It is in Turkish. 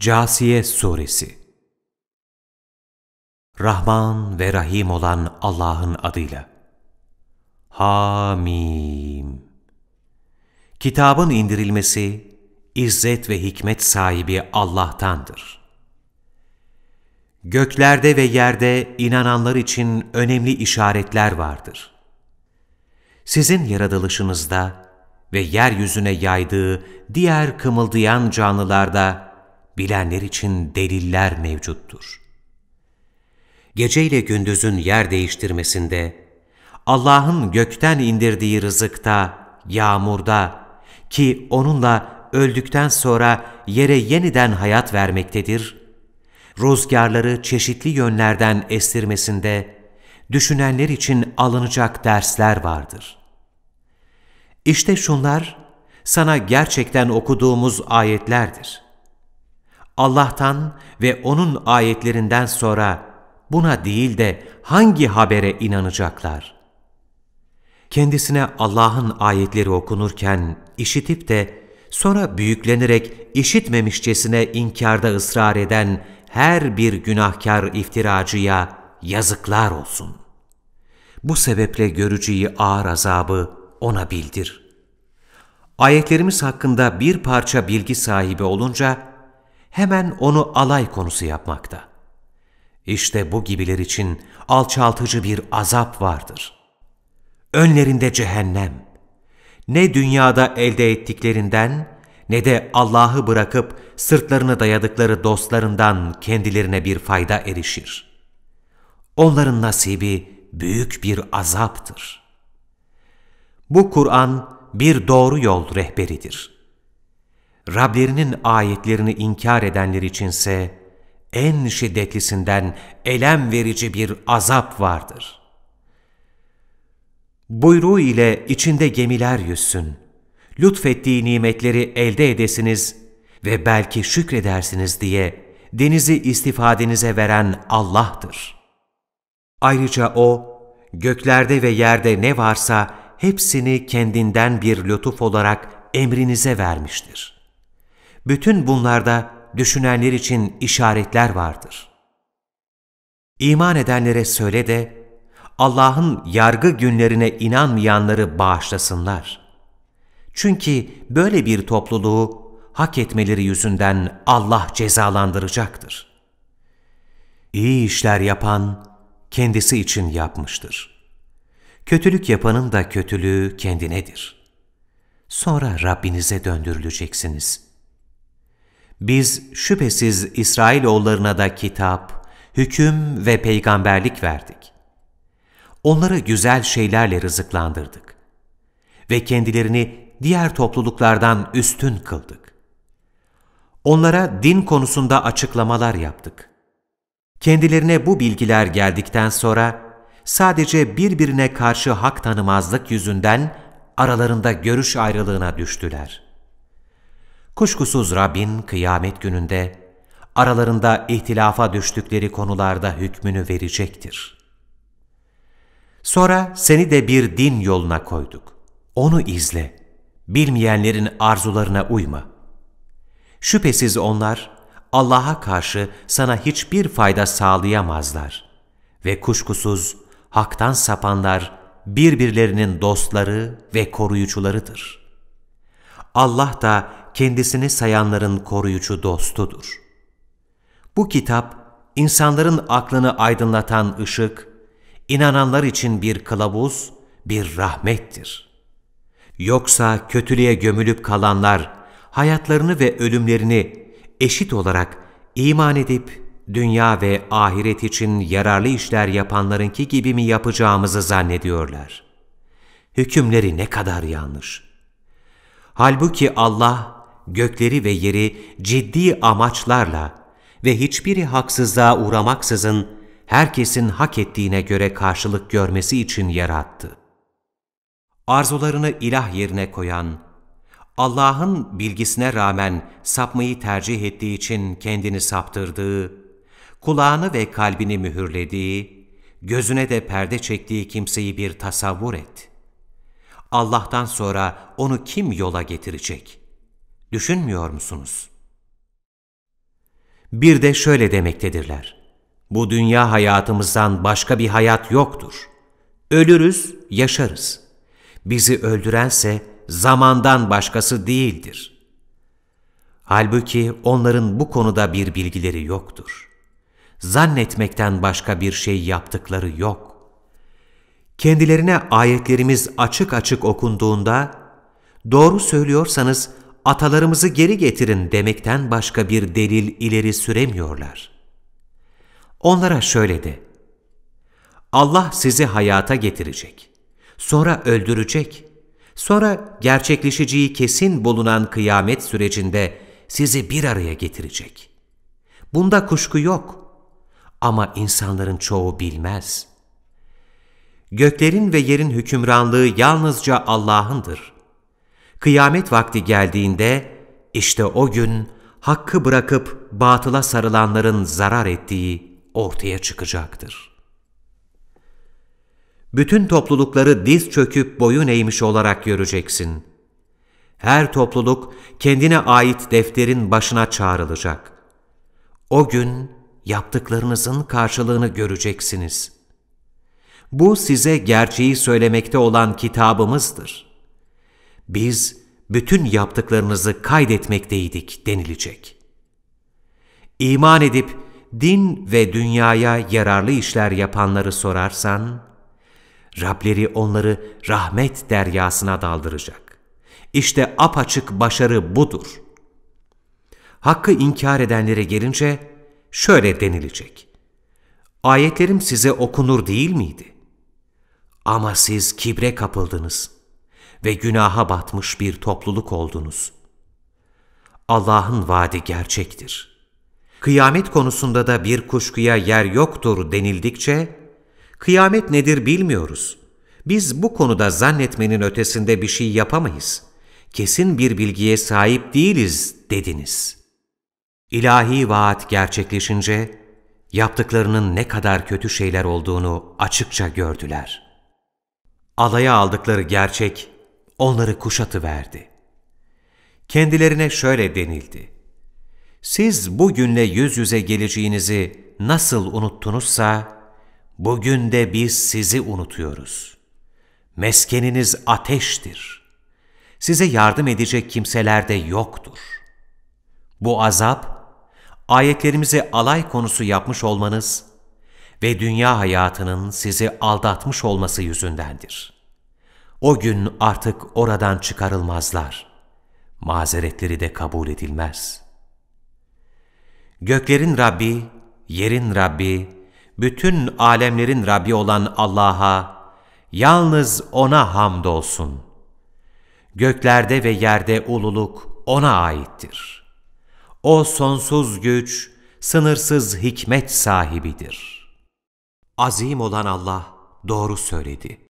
Casiye Suresi Rahman ve Rahim olan Allah'ın adıyla. Hamim Kitabın indirilmesi, izzet ve hikmet sahibi Allah'tandır. Göklerde ve yerde inananlar için önemli işaretler vardır. Sizin yaratılışınızda ve yeryüzüne yaydığı diğer kımıldayan canlılarda bilenler için deliller mevcuttur. Gece ile gündüzün yer değiştirmesinde, Allah'ın gökten indirdiği rızıkta, yağmurda ki onunla öldükten sonra yere yeniden hayat vermektedir, rüzgarları çeşitli yönlerden estirmesinde, düşünenler için alınacak dersler vardır. İşte şunlar, sana gerçekten okuduğumuz ayetlerdir. Allah'tan ve O'nun ayetlerinden sonra buna değil de hangi habere inanacaklar? Kendisine Allah'ın ayetleri okunurken işitip de sonra büyüklenerek işitmemişçesine inkarda ısrar eden her bir günahkar iftiracıya yazıklar olsun. Bu sebeple göreceği ağır azabı ona bildir. Ayetlerimiz hakkında bir parça bilgi sahibi olunca, hemen onu alay konusu yapmakta. İşte bu gibiler için alçaltıcı bir azap vardır. Önlerinde cehennem. Ne dünyada elde ettiklerinden ne de Allah'ı bırakıp sırtlarını dayadıkları dostlarından kendilerine bir fayda erişir. Onların nasibi büyük bir azaptır. Bu Kur'an bir doğru yol rehberidir.'' Rablerinin ayetlerini inkar edenler içinse en şiddetlisinden elem verici bir azap vardır. Buyruğu ile içinde gemiler yüzsün. Lütfettiği nimetleri elde edesiniz ve belki şükredersiniz diye denizi istifadenize veren Allah'tır. Ayrıca O, göklerde ve yerde ne varsa hepsini kendinden bir lütuf olarak emrinize vermiştir.'' Bütün bunlarda düşünenler için işaretler vardır. İman edenlere söyle de, Allah'ın yargı günlerine inanmayanları bağışlasınlar. Çünkü böyle bir topluluğu hak etmeleri yüzünden Allah cezalandıracaktır. İyi işler yapan kendisi için yapmıştır. Kötülük yapanın da kötülüğü kendinedir. Sonra Rabbinize döndürüleceksiniz.'' Biz şüphesiz İsrailoğullarına da kitap, hüküm ve peygamberlik verdik. Onları güzel şeylerle rızıklandırdık ve kendilerini diğer topluluklardan üstün kıldık. Onlara din konusunda açıklamalar yaptık. Kendilerine bu bilgiler geldikten sonra sadece birbirine karşı hak tanımazlık yüzünden aralarında görüş ayrılığına düştüler.'' Kuşkusuz Rabbin kıyamet gününde aralarında ihtilafa düştükleri konularda hükmünü verecektir. Sonra seni de bir din yoluna koyduk. Onu izle. Bilmeyenlerin arzularına uyma. Şüphesiz onlar Allah'a karşı sana hiçbir fayda sağlayamazlar. Ve kuşkusuz haktan sapanlar birbirlerinin dostları ve koruyucularıdır.'' Allah da kendisini sayanların koruyucu dostudur. Bu kitap, insanların aklını aydınlatan ışık, inananlar için bir kılavuz, bir rahmettir. Yoksa kötülüğe gömülüp kalanlar, hayatlarını ve ölümlerini eşit olarak iman edip dünya ve ahiret için yararlı işler yapanlarınki gibi mi yapacağımızı zannediyorlar. Hükümleri ne kadar yanlış.'' Halbuki Allah gökleri ve yeri ciddi amaçlarla ve hiçbiri haksızlığa uğramaksızın herkesin hak ettiğine göre karşılık görmesi için yarattı. Arzularını ilah yerine koyan, Allah'ın bilgisine rağmen sapmayı tercih ettiği için kendini saptırdığı, kulağını ve kalbini mühürlediği, gözüne de perde çektiği kimseyi bir tasavvur et.'' Allah'tan sonra onu kim yola getirecek? Düşünmüyor musunuz? Bir de şöyle demektedirler. Bu dünya hayatımızdan başka bir hayat yoktur. Ölürüz, yaşarız. Bizi öldürense zamandan başkası değildir. Halbuki onların bu konuda bir bilgileri yoktur. Zannetmekten başka bir şey yaptıkları yok.'' Kendilerine ayetlerimiz açık açık okunduğunda, doğru söylüyorsanız atalarımızı geri getirin demekten başka bir delil ileri süremiyorlar. Onlara şöyle de, Allah sizi hayata getirecek, sonra öldürecek, sonra gerçekleşeceği kesin bulunan kıyamet sürecinde sizi bir araya getirecek. Bunda kuşku yok ama insanların çoğu bilmez.'' Göklerin ve yerin hükümranlığı yalnızca Allah'ındır. Kıyamet vakti geldiğinde işte o gün hakkı bırakıp batıla sarılanların zarar ettiği ortaya çıkacaktır. Bütün toplulukları diz çöküp boyun eğmiş olarak göreceksin. Her topluluk kendine ait defterin başına çağrılacak. O gün yaptıklarınızın karşılığını göreceksiniz.'' Bu size gerçeği söylemekte olan kitabımızdır. Biz bütün yaptıklarınızı kaydetmekteydik denilecek. İman edip din ve dünyaya yararlı işler yapanları sorarsan, Rableri onları rahmet deryasına daldıracak. İşte apaçık başarı budur. Hakkı inkar edenlere gelince şöyle denilecek. Ayetlerim size okunur değil miydi? Ama siz kibre kapıldınız ve günaha batmış bir topluluk oldunuz. Allah'ın vaadi gerçektir. Kıyamet konusunda da bir kuşkuya yer yoktur denildikçe, kıyamet nedir bilmiyoruz. Biz bu konuda zannetmenin ötesinde bir şey yapamayız. Kesin bir bilgiye sahip değiliz dediniz. İlahi vaat gerçekleşince, yaptıklarının ne kadar kötü şeyler olduğunu açıkça gördüler.'' alaya aldıkları gerçek onları kuşatıverdi. Kendilerine şöyle denildi. Siz bugünle yüz yüze geleceğinizi nasıl unuttunuzsa, bugün de biz sizi unutuyoruz. Meskeniniz ateştir. Size yardım edecek kimseler de yoktur. Bu azap, ayetlerimizi alay konusu yapmış olmanız ve dünya hayatının sizi aldatmış olması yüzündendir. O gün artık oradan çıkarılmazlar. Mazeretleri de kabul edilmez. Göklerin Rabbi, yerin Rabbi, bütün alemlerin Rabbi olan Allah'a, yalnız O'na hamdolsun. Göklerde ve yerde ululuk O'na aittir. O sonsuz güç, sınırsız hikmet sahibidir.'' Azim olan Allah doğru söyledi.